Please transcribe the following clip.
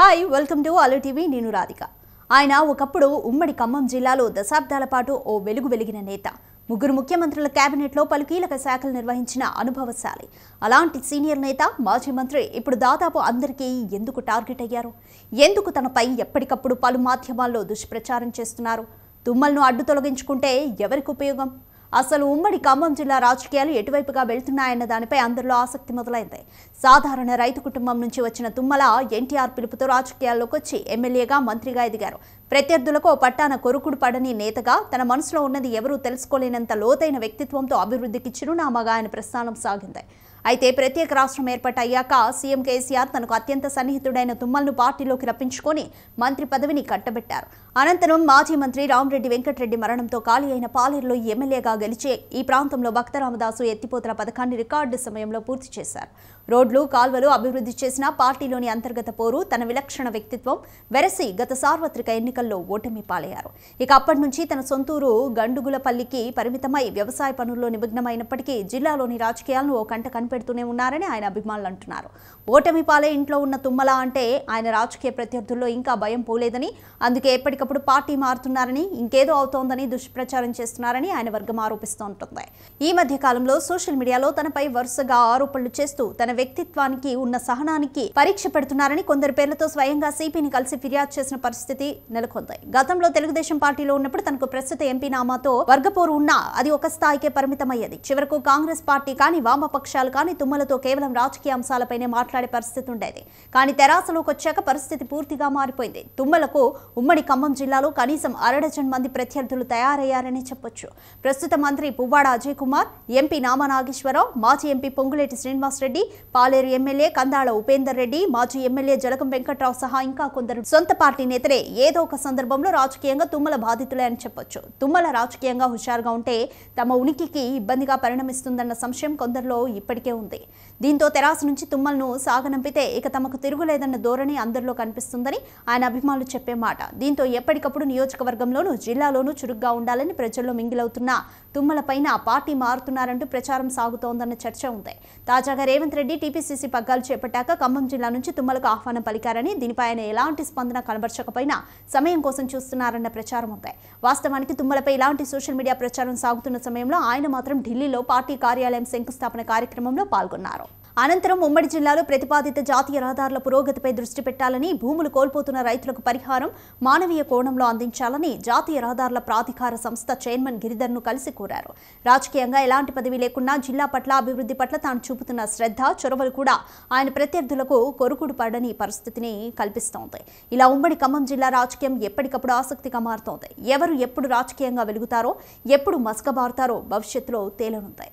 hi welcome to ఆలో TV నేను రాధిక ఆయన ఒకప్పుడు ఉమ్మడి ఖమ్మం జిల్లాలో దశాబ్దాల పాటు ఓ వెలుగు వెలిగిన నేత ముగ్గురు ముఖ్యమంత్రుల క్యాబినెట్లో పలు కీలక శాఖలు నిర్వహించిన అనుభవశాలి అలాంటి సీనియర్ నేత మాజీ మంత్రి ఇప్పుడు దాదాపు అందరికీ ఎందుకు టార్గెట్ అయ్యారు ఎందుకు తనపై ఎప్పటికప్పుడు పలు మాధ్యమాల్లో దుష్ప్రచారం చేస్తున్నారు తుమ్మలను అడ్డు తొలగించుకుంటే ఎవరికి ఉపయోగం అసలు ఉమ్మడి ఖమ్మం జిల్లా రాజకీయాలు ఎటువైపుగా వెళ్తున్నాయన్న దానిపై అందరిలో ఆసక్తి మొదలైంది సాధారణ రైతు కుటుంబం నుంచి వచ్చిన తుమ్మల ఎన్టీఆర్ పిలుపుతో రాజకీయాల్లోకి వచ్చి ఎమ్మెల్యేగా మంత్రిగా ఎదిగారు ప్రత్యర్థులకు పట్టాన కొరుకుడు పడని నేతగా తన మనసులో ఉన్నది ఎవరూ తెలుసుకోలేనంత లోతైన వ్యక్తిత్వంతో అభివృద్ధికి చిరునామాగా ఆయన ప్రస్థానం సాగింది అయితే ప్రత్యేక రాష్ట్రం ఏర్పాటయ్యాక సీఎం కేసీఆర్ తనకు అత్యంత సన్నిహితుడైన తుమ్మలను పార్టీలోకి రప్పించుకొని మంత్రి పదవిని కట్టబెట్టారు అనంతరం మాజీ మంత్రి రామరెడ్డి వెంకటరెడ్డి మరణంతో ఖాళీ అయిన పాలేరులో ఎమ్మెల్యేగా గెలిచే ఈ ప్రాంతంలో భక్త రామదాసు ఎత్తిపోతల పథకాన్ని రికార్డు సమయంలో పూర్తి చేశారు రోడ్లు కాల్వలు అభివృద్ధి చేసిన పార్టీలోని అంతర్గత పోరు తన విలక్షణ వ్యక్తిత్వం వెరసి గత సార్వత్రిక ఎన్నికల్లో ఓటమి పాలయ్యారు ఇక అప్పటి నుంచి తన సొంతూరు గండుగులపల్లికి పరిమితమై వ్యవసాయ పనుల్లో నిమగ్నమైనప్పటికీ జిల్లాలోని రాజకీయాలను ఓ కంట పెడుతూనే ఉన్నారని ఆయన అభిమానులు అంటున్నారు ఓటమి పాలే ఇంట్లో ఉన్న తుమ్మల అంటే ఆయన రాజకీయ ప్రత్యర్థుల్లో ఇంకా భయం పోలేదని అందుకే ఎప్పటికప్పుడు పార్టీ మారుతున్నారని ఇంకేదో అవుతోందని దుష్ప్రచారం చేస్తున్నారని ఆయన వర్గం ఆరోపిస్తూ ఈ మధ్య కాలంలో సోషల్ మీడియాలో తనపై వరుసగా ఆరోపణలు చేస్తూ తన వ్యక్తిత్వానికి ఉన్న సహనానికి పరీక్ష పెడుతున్నారని కొందరు పేర్లతో స్వయంగా సిపిని కలిసి ఫిర్యాదు చేసిన పరిస్థితి నెలకొంది గతంలో తెలుగుదేశం పార్టీలో ఉన్నప్పుడు తనకు ప్రస్తుత ఎంపీ నామాతో వర్గపోరు ఉన్నా అది ఒక స్థాయికే పరిమితమయ్యేది చివరకు కాంగ్రెస్ పార్టీ కానీ వామపక్షాలు కానీ తుమ్మలతో కేవలం రాజకీయ అంశాలపైనే మాట్లాడే పరిస్థితి ఉండేది కానీ తెరాసలోకి వచ్చాక పరిస్థితి పూర్తిగా మారిపోయింది తుమ్మలకు ఉమ్మడి ఖమ్మం జిల్లాలో కనీసం అరడజన్ మంది ప్రత్యర్థులు తయారయ్యారని చెప్పొచ్చు ప్రస్తుత మంత్రి పువ్వాడ అజయ్ కుమార్ ఎంపీ నామా నాగేశ్వరరావు మాజీ ఎంపీ పొంగులేటి శ్రీనివాసరెడ్డి పాలేరు ఎమ్మెల్యే కందాళ ఉపేందర్ రెడ్డి మాజీ ఎమ్మెల్యే జలకం వెంకట్రావు సహా ఇంకా కొందరు సొంత పార్టీ నేతలే ఏదో ఒక సందర్భంలో రాజకీయంగా తుమ్మల బాధితులే అని చెప్పొచ్చు తుమ్మల రాజకీయంగా హుషారుగా ఉంటే తమ ఉనికికి ఇబ్బందిగా పరిణమిస్తుందన్న సంశయం కొందరిలో ఇప్పటికే ఇప్పటికే ఉంది దీంతో తెరాస నుంచి తుమ్మలను సాగనంపితే ఇక తమకు తిరుగులేదన్న ధోరణి అందరిలో కనిపిస్తుందని ఆయన అభిమానులు చెప్పే మాట దీంతో ఎప్పటికప్పుడు నియోజకవర్గంలోనూ జిల్లాలోనూ చురుగ్గా ఉండాలని ప్రజల్లో మింగిలవుతున్న తుమ్మలపైన పార్టీ మారుతున్నారంటూ ప్రచారం సాగుతోందన్న చర్చ ఉంది తాజాగా రేవంత్ రెడ్డి టీపీసీసీ పగ్గాలు చేపట్టాక ఖమ్మం జిల్లా నుంచి తుమ్మలకు ఆహ్వానం పలికారని దీనిపై ఆయన ఎలాంటి స్పందన కనబరచకపోయినా సమయం కోసం చూస్తున్నారన్న ప్రచారం ఉంది వాస్తవానికి తుమ్మలపై ఇలాంటి సోషల్ మీడియా ప్రచారం సాగుతున్న సమయంలో ఆయన మాత్రం ఢిల్లీలో పార్టీ కార్యాలయం శంకుస్థాపన కార్యక్రమంలో కార్యక్రమంలో పాల్గొన్నారు అనంతరం ఉమ్మడి జిల్లాలో ప్రతిపాదిత జాతీయ రహదారుల పురోగతిపై దృష్టి పెట్టాలని భూములు కోల్పోతున్న రైతులకు పరిహారం మానవీయ కోణంలో అందించాలని జాతీయ రహదారుల ప్రాధికార సంస్థ చైర్మన్ గిరిధర్ను కలిసి కోరారు రాజకీయంగా ఎలాంటి పదవి లేకున్నా జిల్లా పట్ల అభివృద్ధి పట్ల తాను చూపుతున్న శ్రద్ధ చొరవలు కూడా ఆయన ప్రత్యర్థులకు కొరుకుడు పడని పరిస్థితిని కల్పిస్తోంది ఇలా ఉమ్మడి ఖమ్మం జిల్లా రాజకీయం ఎప్పటికప్పుడు ఆసక్తిగా మారుతోంది ఎవరు ఎప్పుడు రాజకీయంగా వెలుగుతారో ఎప్పుడు మసకబారుతారో భవిష్యత్తులో తేలనుంది